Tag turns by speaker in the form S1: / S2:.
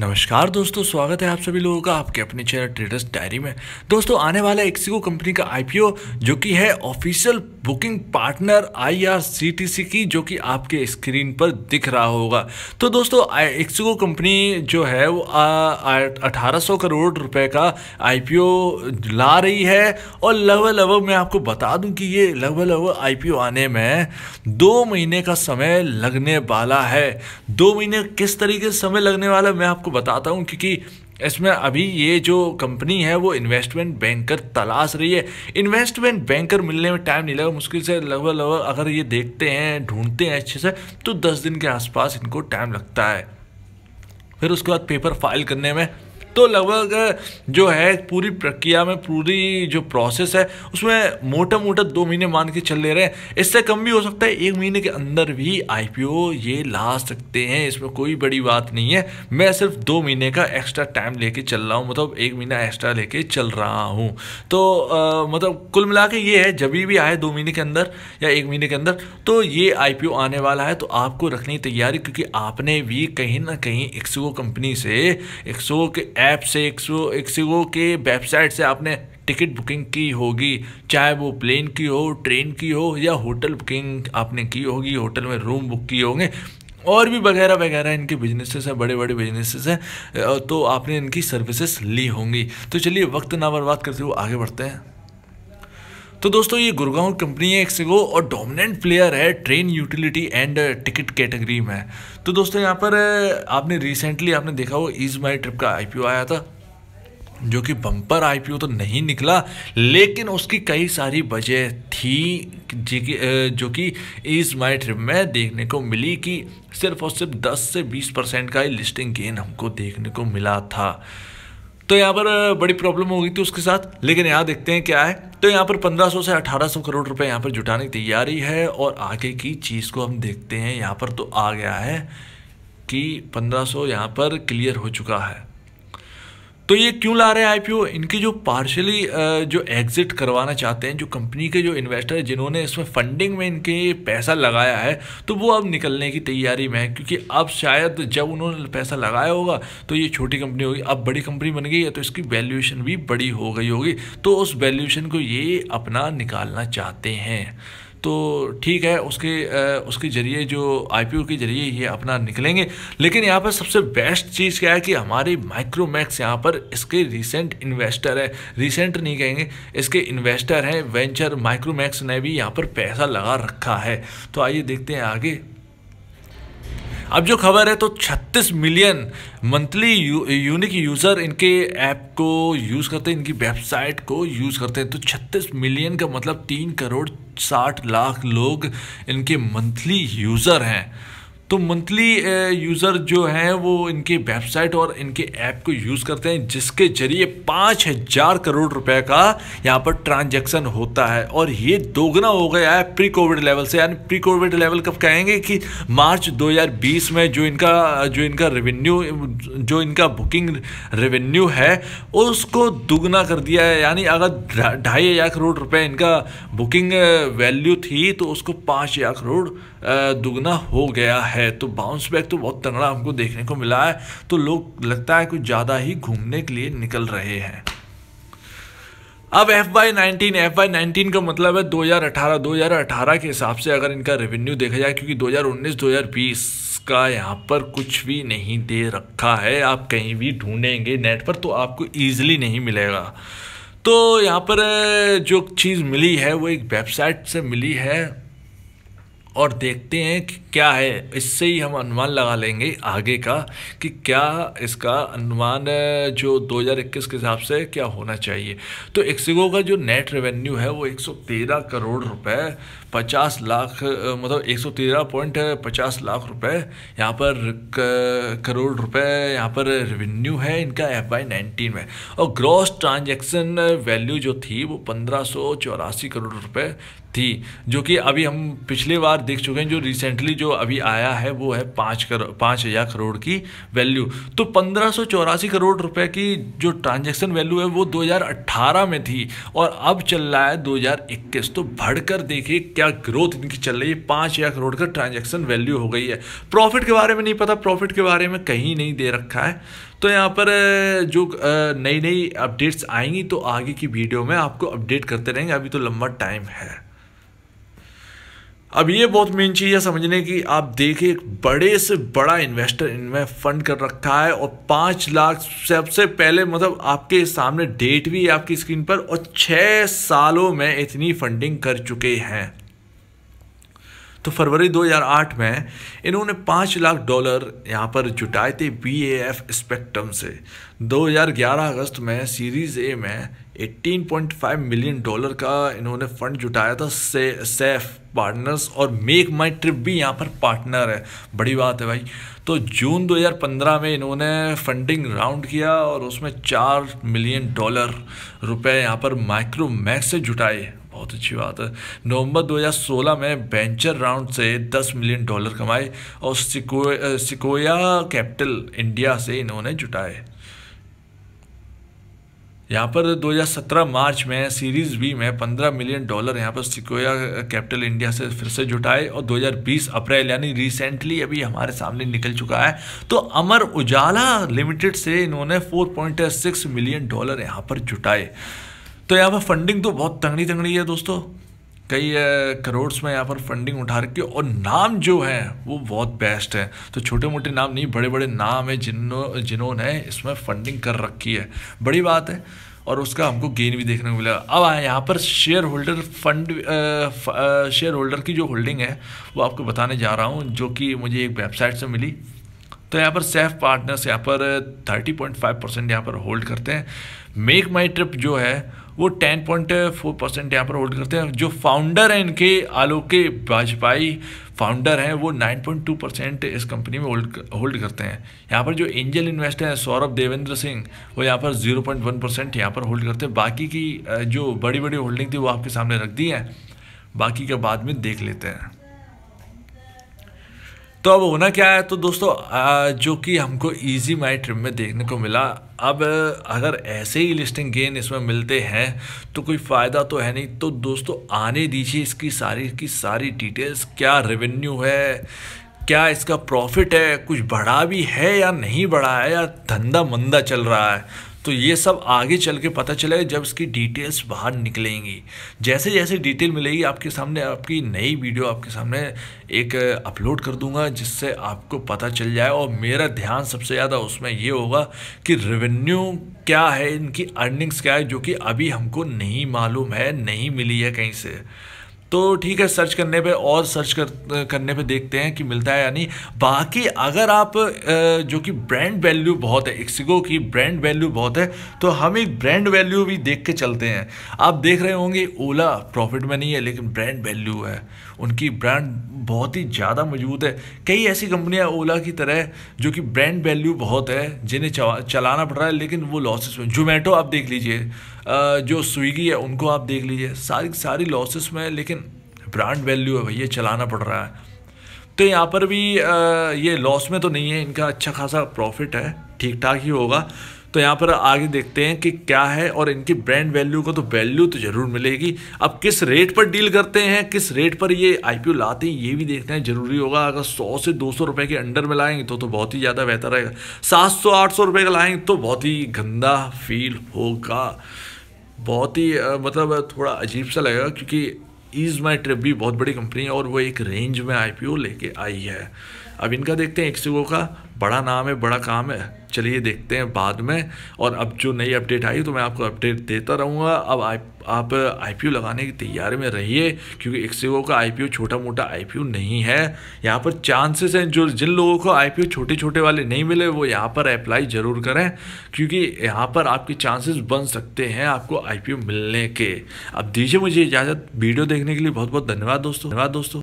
S1: नमस्कार दोस्तों स्वागत है आप सभी लोगों का आपके अपने चैनल ट्रेडर्स डायरी में दोस्तों आने वाला एक्सिको कंपनी का आईपीओ जो कि है ऑफिशियल बुकिंग पार्टनर आईआरसीटीसी की जो कि आपके स्क्रीन पर दिख रहा होगा तो दोस्तों एक्सिको कंपनी जो है वो अठारह करोड़ रुपए का आईपीओ ला रही है और लगभग लगभग मैं आपको बता दूँ कि ये लगभग लगभग आई आने में दो महीने का समय लगने वाला है दो महीने किस तरीके समय लगने वाला मैं आप आपको बताता हूँ क्योंकि इसमें अभी ये जो कंपनी है वो इन्वेस्टमेंट बैंकर तलाश रही है इन्वेस्टमेंट बैंकर मिलने में टाइम नहीं लगा मुश्किल से लगभग लगभग अगर ये देखते हैं ढूंढते हैं अच्छे से तो दस दिन के आसपास इनको टाइम लगता है फिर उसके बाद पेपर फाइल करने में तो लगभग जो है पूरी प्रक्रिया में पूरी जो प्रोसेस है उसमें मोटा मोटा दो महीने मान के चल ले रहे हैं इससे कम भी हो सकता है एक महीने के अंदर भी आईपीओ ये ला सकते हैं इसमें कोई बड़ी बात नहीं है मैं सिर्फ दो महीने का एक्स्ट्रा टाइम लेके चल रहा हूँ मतलब एक महीना एक्स्ट्रा लेके चल रहा हूँ तो आ, मतलब कुल मिला के ये है जब भी आए दो महीने के अंदर या एक महीने के अंदर तो ये आई आने वाला है तो आपको रखनी तैयारी क्योंकि आपने भी कहीं ना कहीं एक्सो कंपनी से एक्सो के ऐप से एक्सो एक्सिगो के वेबसाइट से आपने टिकट बुकिंग की होगी चाहे वो प्लेन की हो ट्रेन की हो या होटल बुकिंग आपने की होगी होटल में रूम बुक किए होंगे और भी वगैरह वगैरह इनके बिजनेसेस हैं बड़े बड़े बिजनेसेस हैं तो आपने इनकी सर्विसेज ली होंगी तो चलिए वक्त ना बर्बाद करते हुए आगे बढ़ते हैं तो दोस्तों ये गुरगांव कंपनी है एक्सिगो और डोमिनेंट प्लेयर है train utility and ticket category में तो दोस्तों यहाँ पर uh, आपने रिसेंटली आपने देखा वो इज माई ट्रिप का आई आया था जो कि बम्पर आई तो नहीं निकला लेकिन उसकी कई सारी वजह थी uh, जो कि इस माई ट्रिप में देखने को मिली कि सिर्फ और सिर्फ 10 से 20 परसेंट का ही लिस्टिंग गेन हमको देखने को मिला था तो यहाँ पर बड़ी प्रॉब्लम हो गई थी उसके साथ लेकिन यहाँ देखते हैं क्या है तो यहाँ पर 1500 से 1800 करोड़ रुपए यहाँ पर जुटाने की तैयारी है और आगे की चीज़ को हम देखते हैं यहाँ पर तो आ गया है कि 1500 यहाँ पर क्लियर हो चुका है तो ये क्यों ला रहे हैं आईपीओ इनकी जो पार्शली जो एग्जिट करवाना चाहते हैं जो कंपनी के जो इन्वेस्टर हैं जिन्होंने इसमें फंडिंग में इनके पैसा लगाया है तो वो अब निकलने की तैयारी में है क्योंकि अब शायद जब उन्होंने पैसा लगाया होगा तो ये छोटी कंपनी होगी अब बड़ी कंपनी बन गई है तो इसकी वैल्यूएशन भी बड़ी हो गई होगी तो उस वैल्यूएशन को ये अपना निकालना चाहते हैं तो ठीक है उसके उसके ज़रिए जो आई के ज़रिए ये अपना निकलेंगे लेकिन यहाँ पर सबसे बेस्ट चीज़ क्या है कि हमारी माइक्रोमैक्स यहाँ पर इसके रिसेंट इन्वेस्टर है रिसेंट नहीं कहेंगे इसके इन्वेस्टर हैं वेंचर माइक्रोमैक्स ने भी यहाँ पर पैसा लगा रखा है तो आइए देखते हैं आगे अब जो खबर है तो 36 मिलियन मंथली यूनिक यूज़र इनके ऐप को यूज़ करते हैं इनकी वेबसाइट को यूज़ करते हैं तो 36 मिलियन का मतलब तीन करोड़ साठ लाख लोग इनके मंथली यूज़र हैं तो मंथली यूज़र जो हैं वो इनकी वेबसाइट और इनके ऐप को यूज़ करते हैं जिसके ज़रिए पाँच हज़ार करोड़ रुपए का यहाँ पर ट्रांजैक्शन होता है और ये दोगुना हो गया है प्री कोविड लेवल से यानी प्री कोविड लेवल कब कहेंगे कि मार्च 2020 में जो इनका जो इनका रेवेन्यू जो इनका बुकिंग रेवेन्यू है उसको दोगुना कर दिया है यानी अगर ढाई हज़ार करोड़ रुपये इनका बुकिंग वैल्यू थी तो उसको पाँच हज़ार करोड़ दुगना हो गया है तो बाउंस बैक तो बहुत तगड़ा हमको देखने को मिला है तो लोग लगता है कुछ ज़्यादा ही घूमने के लिए निकल रहे हैं अब F by nineteen F by nineteen का मतलब है 2018 2018 के हिसाब से अगर इनका रेवेन्यू देखा जाए क्योंकि 2019 2020 का यहाँ पर कुछ भी नहीं दे रखा है आप कहीं भी ढूंढेंगे नेट पर तो आपको ईजिली नहीं मिलेगा तो यहाँ पर जो चीज़ मिली है वो एक वेबसाइट से मिली है और देखते हैं कि क्या है इससे ही हम अनुमान लगा लेंगे आगे का कि क्या इसका अनुमान जो 2021 के हिसाब से क्या होना चाहिए तो एक्सिगो का जो नेट रेवेन्यू है वो 113 करोड़ रुपए पचास लाख मतलब एक सौ तेरह पॉइंट पचास लाख रुपए यहाँ पर करोड़ रुपए यहाँ पर रेवेन्यू है इनका एफ आई नाइनटीन में और ग्रॉस ट्रांजैक्शन वैल्यू जो थी वो पंद्रह सौ चौरासी करोड़ रुपए थी जो कि अभी हम पिछले बार देख चुके हैं जो रिसेंटली जो अभी आया है वो है पाँच करोड़ पाँच हज़ार करोड़ की वैल्यू तो पंद्रह सौ चौरासी करोड़ रुपए की जो ट्रांजैक्शन वैल्यू है वो 2018 में थी और अब चल रहा है 2021 तो बढ़कर देखिए क्या क्या ग्रोथ इनकी चल रही है पांच या करोड़ का ट्रांजैक्शन वैल्यू हो गई है प्रॉफिट के बारे में नहीं पता प्रॉफिट के बारे में कहीं नहीं दे रखा है तो यहाँ पर जो नई नई अपडेट्स आएंगी तो आगे की वीडियो में आपको अपडेट करते रहेंगे अभी तो लंबा टाइम है अब ये बहुत मेन चीज़ है समझने की आप देखिए एक बड़े से बड़ा इन्वेस्टर इनमें फंड कर रखा है और पाँच लाख सबसे पहले मतलब आपके सामने डेट भी है आपकी स्क्रीन पर और छः सालों में इतनी फंडिंग कर चुके हैं तो फरवरी 2008 में इन्होंने पाँच लाख डॉलर यहाँ पर जुटाए थे बी एफ स्पेक्ट्रम से 2011 अगस्त में सीरीज़ ए में 18.5 मिलियन डॉलर का इन्होंने फंड जुटाया था से सेफ पार्टनर्स और मेक माई ट्रिप भी यहाँ पर पार्टनर है बड़ी बात है भाई तो जून 2015 में इन्होंने फंडिंग राउंड किया और उसमें चार मिलियन डॉलर रुपए यहाँ पर माइक्रो मैक्स से जुटाए बहुत अच्छी बात है नवंबर 2016 में वेंचर राउंड से 10 मिलियन डॉलर कमाए और सिकोया सिकोया कैपिटल इंडिया से इन्होंने जुटाए यहाँ पर 2017 मार्च में सीरीज़ बी में 15 मिलियन डॉलर यहाँ पर सिकोया कैपिटल इंडिया से फिर से जुटाए और 2020 अप्रैल यानी रिसेंटली अभी हमारे सामने निकल चुका है तो अमर उजाला लिमिटेड से इन्होंने 4.6 मिलियन डॉलर यहाँ पर जुटाए तो यहाँ पर फंडिंग तो बहुत तंगड़ी तंगड़ी है दोस्तों कई करोड़्स में यहाँ पर फंडिंग उठा रखी है और नाम जो है वो बहुत बेस्ट है तो छोटे मोटे नाम नहीं बड़े बड़े नाम है जिन्हों जिन्होंने इसमें फंडिंग कर रखी है बड़ी बात है और उसका हमको गेन भी देखने को मिला अब आए यहाँ पर shareholder fund shareholder की जो होल्डिंग है वो आपको बताने जा रहा हूँ जो कि मुझे एक वेबसाइट से मिली तो यहाँ पर सेफ पार्टनर्स यहाँ पर 30.5 परसेंट यहाँ पर होल्ड करते हैं मेक माई ट्रिप जो है वो 10.4 परसेंट यहाँ पर होल्ड करते हैं जो फाउंडर हैं इनके आलोक के वाजपेयी फाउंडर हैं वो 9.2 परसेंट इस कंपनी में होल्ड होल्ड करते हैं यहाँ पर जो एंजल इन्वेस्टर हैं सौरभ देवेंद्र सिंह वो यहाँ पर 0.1 परसेंट यहाँ पर होल्ड करते हैं बाकी की जो बड़ी बड़ी होल्डिंग थी वो आपके सामने रख दी है बाकी का बाद में देख लेते हैं तो अब होना क्या है तो दोस्तों जो कि हमको इजी माई ट्रिप में देखने को मिला अब अगर ऐसे ही लिस्टिंग गेन इसमें मिलते हैं तो कोई फ़ायदा तो है नहीं तो दोस्तों आने दीजिए इसकी सारी की सारी डिटेल्स क्या रेवेन्यू है क्या इसका प्रॉफिट है कुछ बढ़ा भी है या नहीं बढ़ा है या धंधा मंदा चल रहा है तो ये सब आगे चल के पता चलेगा जब इसकी डिटेल्स बाहर निकलेंगी जैसे जैसे डिटेल मिलेगी आपके सामने आपकी नई वीडियो आपके सामने एक अपलोड कर दूंगा जिससे आपको पता चल जाए और मेरा ध्यान सबसे ज़्यादा उसमें ये होगा कि रेवेन्यू क्या है इनकी अर्निंग्स क्या है जो कि अभी हमको नहीं मालूम है नहीं मिली है कहीं से तो ठीक है सर्च करने पे और सर्च कर करने पे देखते हैं कि मिलता है यानी बाकी अगर आप जो कि ब्रांड वैल्यू बहुत है एक्सिगो की ब्रांड वैल्यू बहुत है तो हम एक ब्रांड वैल्यू भी देख के चलते हैं आप देख रहे होंगे ओला प्रॉफिट में नहीं है लेकिन ब्रांड वैल्यू है उनकी ब्रांड बहुत ही ज़्यादा मजबूत है कई ऐसी कंपनियाँ ओला की तरह जो कि ब्रांड वैल्यू बहुत है जिन्हें चलाना पड़ रहा है लेकिन वो लॉसेस में जोमेटो आप देख लीजिए जो स्विगी है उनको आप देख लीजिए सारी सारी लॉसेस में लेकिन ब्रांड वैल्यू है भैया चलाना पड़ रहा है तो यहाँ पर भी ये लॉस में तो नहीं है इनका अच्छा खासा प्रॉफिट है ठीक ठाक ही होगा तो यहाँ पर आगे देखते हैं कि क्या है और इनकी ब्रांड वैल्यू का तो वैल्यू तो ज़रूर मिलेगी अब किस रेट पर डील करते हैं किस रेट पर ये आईपीओ लाते हैं ये भी देखना है ज़रूरी होगा अगर सौ से दो सौ रुपये के अंडर में लाएंगे तो तो बहुत ही ज़्यादा बेहतर रहेगा सात सौ आठ सौ रुपये का लाएंगे तो बहुत ही गंदा फील होगा बहुत ही मतलब थोड़ा अजीब सा लगेगा क्योंकि ईज माई ट्रिप भी बहुत बड़ी कंपनी है और वो एक रेंज में आई लेके आई है अब इनका देखते हैं एक्सिगो का बड़ा नाम है बड़ा काम है चलिए देखते हैं बाद में और अब जो नई अपडेट आई तो मैं आपको अपडेट देता रहूँगा अब आ, आप आई लगाने की तैयारी में रहिए क्योंकि एक्सिगो का आई छोटा मोटा आई नहीं है यहाँ पर चांसेस हैं जो जिन लोगों को आई छोटे छोटे वाले नहीं मिले वो यहाँ पर अप्लाई ज़रूर करें क्योंकि यहाँ पर आपके चांसेस बन सकते हैं आपको आई मिलने के अब दीजिए मुझे इजाज़त वीडियो देखने के लिए बहुत बहुत धन्यवाद दोस्तों धन्यवाद दोस्तों